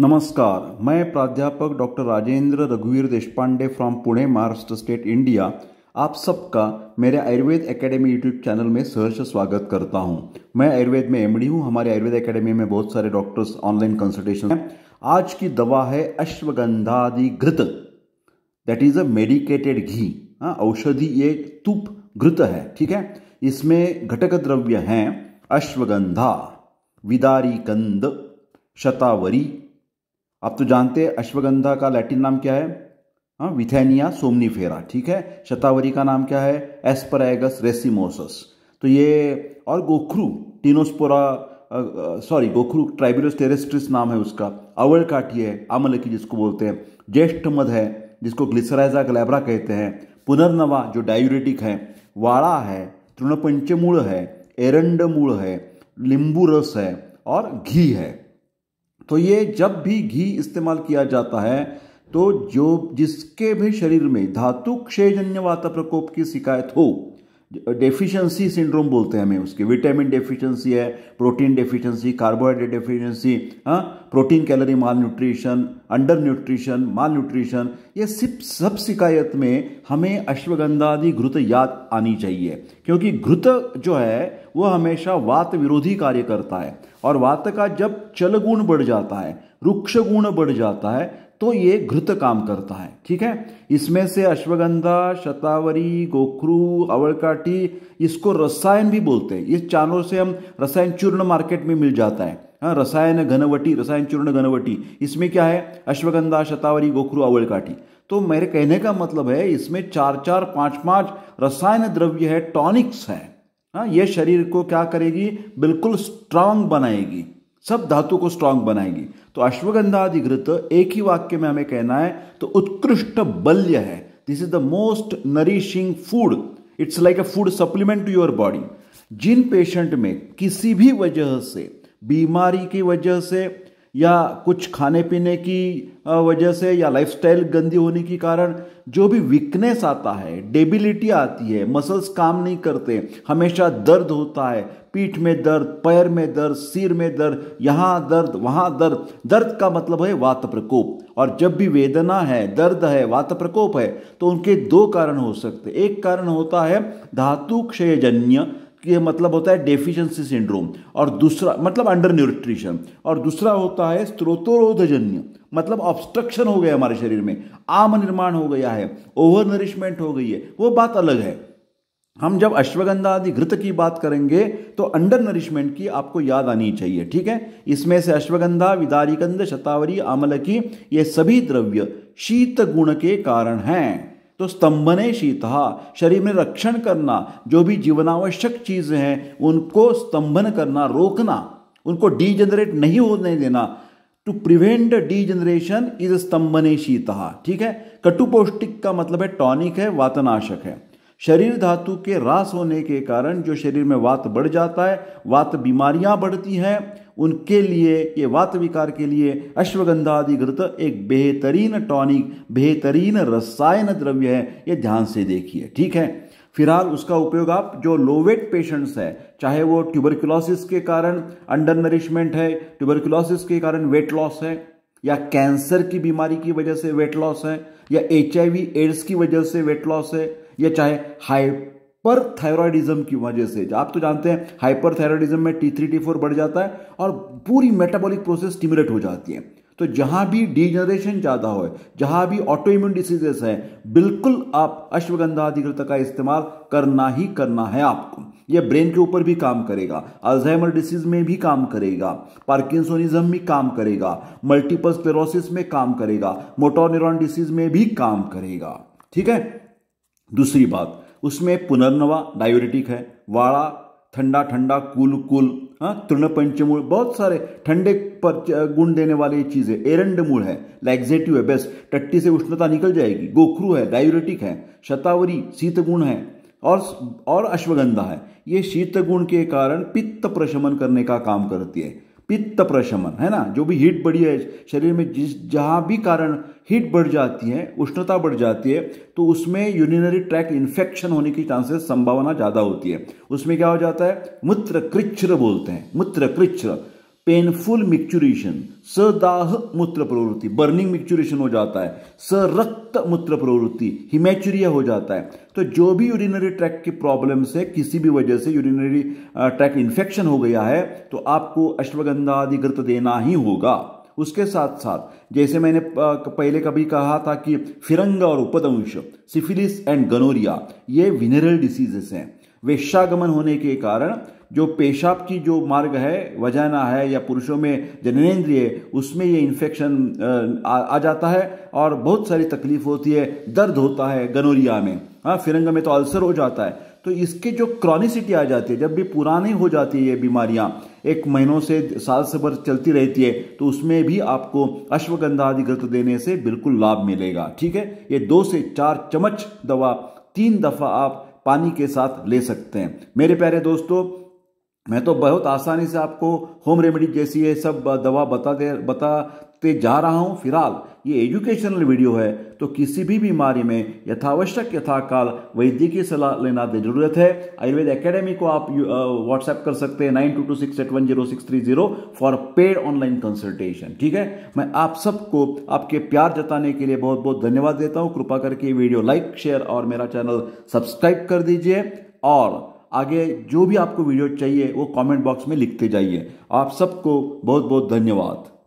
नमस्कार मैं प्राध्यापक डॉक्टर राजेंद्र रघुवीर Deshpande from Pune Maharashtra state India आप सबका मेरे आयुर्वेद एकेडमी यूट्यूब चैनल में सहर्ष स्वागत करता हूं मैं आयुर्वेद में एमडी हूं हमारे आयुर्वेद एकेडमी में बहुत सारे डॉक्टर्स ऑनलाइन कंसल्टेशन हैं आज की दवा है अश्वगंधादि घृत that is a medicated ghee हाँ, औषधि ये तुप घृत है ठीक है इसमें घटक द्रव्य हैं अश्वगंधा विदारी कंद शतावरी आप तो जानते हैं अश्वगंधा का लैटिन नाम क्या है हाँ विथैनिया सोमनीफेरा ठीक है शतावरी का नाम क्या है एस्परागस रेसिमोसस तो ये और गोखरू टीनोस्पोरा सॉरी गोखरू ट्राइबिलोस टेरेस्ट्रिस नाम है उसका अवल काठी है की जिसको बोलते हैं ज्येष्ठ मध है जिसको ग्लिसराइजा ग्लैबरा कहते हैं पुनर्नवा जो डायूरेटिक है वाड़ा है तृणपंचमूल है एरंड मूल है लिंबू रस है और घी है तो ये जब भी घी इस्तेमाल किया जाता है तो जो जिसके भी शरीर में धातु क्षयजन्य वाता प्रकोप की शिकायत हो डेफिशिएंसी सिंड्रोम बोलते हैं हमें उसके विटामिन डेफिशिएंसी है प्रोटीन डेफिशिएंसी कार्बोहाइड्रेट डेफिशिएंसी हाँ protein calorie malnutrition undernutrition malnutrition ये सिर्फ सब शिकायत में हमें अश्वगंधादि घृत याद आनी चाहिए क्योंकि घृत जो है वो हमेशा वात विरोधी कार्य करता है और वात का जब चल गुण बढ़ जाता है रुक्ष गुण बढ़ जाता है तो ये घृत काम करता है ठीक है इसमें से अश्वगंधा शतावरी गोखरू अवड़काठी इसको रसायन भी बोलते हैं इस चारों से हम रसायन चूर्ण मार्केट में मिल जाता है हाँ रसायन घनवटी रसायन चूर्ण घनवटी इसमें क्या है अश्वगंधा शतावरी गोखरू अवलकाठी तो मेरे कहने का मतलब है इसमें चार चार पाँच पाँच रसायन द्रव्य है टॉनिक्स है हाँ ये शरीर को क्या करेगी बिल्कुल स्ट्रांग बनाएगी सब धातु को स्ट्रांग बनाएगी तो घृत एक ही वाक्य में हमें कहना है तो उत्कृष्ट बल्य है this is the most nourishing food it's like a food supplement to your body जिन पेशेंट में किसी भी वजह से बीमारी की वजह से या कुछ खाने पीने की वजह से या लाइफस्टाइल गंदी होने के कारण जो भी वीकनेस आता है डेबिलिटी आती है मसल्स काम नहीं करते हमेशा दर्द होता है पीठ में दर्द पैर में दर्द सिर में दर्द यहाँ दर्द वहाँ दर्द दर्द का मतलब है वात प्रकोप और जब भी वेदना है दर्द है वात प्रकोप है तो उनके दो कारण हो सकते एक कारण होता है धातु क्षयजन्य के मतलब होता है डेफिशिएंसी सिंड्रोम और दूसरा मतलब अंडर न्यूट्रिशन और दूसरा होता है स्त्रोतरोधजन्य मतलब ऑब्स्ट्रक्शन हो गया हमारे शरीर में आम निर्माण हो गया है ओवर नरिशमेंट हो गई है वो बात अलग है हम जब अश्वगंधा आदि घृत की बात करेंगे तो अंडर नरिशमेंट की आपको याद आनी चाहिए ठीक है इसमें से अश्वगंधा विदारिकंद शतावरी आमलकी ये सभी द्रव्य शीत गुण के कारण हैं तो स्तंभने शीतहा शरीर में रक्षण करना जो भी जीवनावश्यक चीज़ें हैं उनको स्तंभन करना रोकना उनको डीजनरेट नहीं होने देना टू प्रिवेंट जनरेशन इज स्तंभने शीतहा ठीक है कटुपौष्टिक का मतलब है टॉनिक है वातनाशक है शरीर धातु के रास होने के कारण जो शरीर में वात बढ़ जाता है वात बीमारियां बढ़ती हैं उनके लिए ये वात विकार के लिए घृत एक बेहतरीन टॉनिक बेहतरीन रसायन द्रव्य है ये ध्यान से देखिए ठीक है फिलहाल उसका उपयोग आप जो लोवेट पेशेंट्स है चाहे वो ट्यूबरकुलोसिस के कारण अंडर नरिशमेंट है ट्यूबरकुलोसिस के कारण वेट लॉस है या कैंसर की बीमारी की वजह से वेट लॉस है या एच एड्स की वजह से वेट लॉस है या चाहे हाई पर थायरॉयडिज्म की वजह से आप तो जानते हैं हाइपर थायरॉयडिज्म में टी थ्री टी फोर बढ़ जाता है और पूरी मेटाबॉलिक प्रोसेस स्टिमुलेट हो जाती है तो जहां भी डिजनरेशन ज़्यादा हो जहां भी ऑटो इम्यून डिसीजेस है बिल्कुल आप अश्वगंधा आदि अधिकृत का इस्तेमाल करना ही करना है आपको यह ब्रेन के ऊपर भी काम करेगा अल्जाइमर डिसीज में भी काम करेगा पार्किंसोनिज्म में काम करेगा मल्टीपल स्क्लेरोसिस में काम करेगा मोटोनिरोन डिसीज में भी काम करेगा ठीक है दूसरी बात उसमें पुनर्नवा डायोरेटिक है वाड़ा ठंडा ठंडा कूल कूल हाँ तृणपंचमूल बहुत सारे ठंडे पर गुण देने वाली चीज़ें एरंड मूल है लैग्जेटिव है बेस्ट टट्टी से उष्णता निकल जाएगी गोखरू है डायोरेटिक है शतावरी शीत गुण है और और अश्वगंधा है ये शीत गुण के कारण पित्त प्रशमन करने का काम करती है पित्त प्रशमन है ना जो भी हीट बढ़ी है शरीर में जिस जहाँ भी कारण हीट बढ़ जाती है उष्णता बढ़ जाती है तो उसमें यूरिनरी ट्रैक इन्फेक्शन होने की चांसेस संभावना ज़्यादा होती है उसमें क्या हो जाता है मूत्र कृच्छ्र बोलते हैं मूत्र कृच्छ्र पेनफुल मिक्चुरेशन सदाह मूत्र प्रवृत्ति बर्निंग मिक्चुरेशन हो जाता है सरक्त मूत्र प्रवृत्ति हिमेचुरिया हो जाता है तो जो भी यूरिनरी ट्रैक की प्रॉब्लम्स है किसी भी वजह से यूरिनरी ट्रैक इन्फेक्शन हो गया है तो आपको अश्वगंधा अधिकृत देना ही होगा उसके साथ साथ जैसे मैंने पहले कभी कहा था कि फिरंगा और उपदंश सिफिलिस एंड गनोरिया ये विनरल डिसीजेस हैं वेश्यागमन होने के कारण जो पेशाब की जो मार्ग है वजाना है या पुरुषों में जननेन्द्रिय उसमें ये इन्फेक्शन आ, जाता है और बहुत सारी तकलीफ होती है दर्द होता है गनोरिया में हाँ फिरंग में तो अल्सर हो जाता है तो इसके जो क्रॉनिसिटी आ जाती है जब भी पुरानी हो जाती है ये बीमारियाँ एक महीनों से साल से भर चलती रहती है तो उसमें भी आपको अश्वगंधा आदि ग्रत देने से बिल्कुल लाभ मिलेगा ठीक है ये दो से चार चम्मच दवा तीन दफ़ा आप पानी के साथ ले सकते हैं मेरे प्यारे दोस्तों मैं तो बहुत आसानी से आपको होम रेमेडी जैसी ये सब दवा बता दे बता पे जा रहा हूँ फिलहाल ये एजुकेशनल वीडियो है तो किसी भी बीमारी में यथावश्यक यथाकाल वैद्यकीय सलाह लेना जरूरत है आयुर्वेद एकेडमी को आप व्हाट्सएप कर सकते हैं nine two two six eight one zero six three zero four paid online consultation ठीक है मैं आप सबको आपके प्यार जताने के लिए बहुत बहुत धन्यवाद देता हूँ कृपा करके वीडियो लाइक शेयर और मेरा चैनल सब्सक्राइब कर दीजिए और आगे जो भी आपको वीडियो चाहिए वो कमेंट बॉक्स में लिखते जाइए आप सबको बहुत बहुत धन्यवाद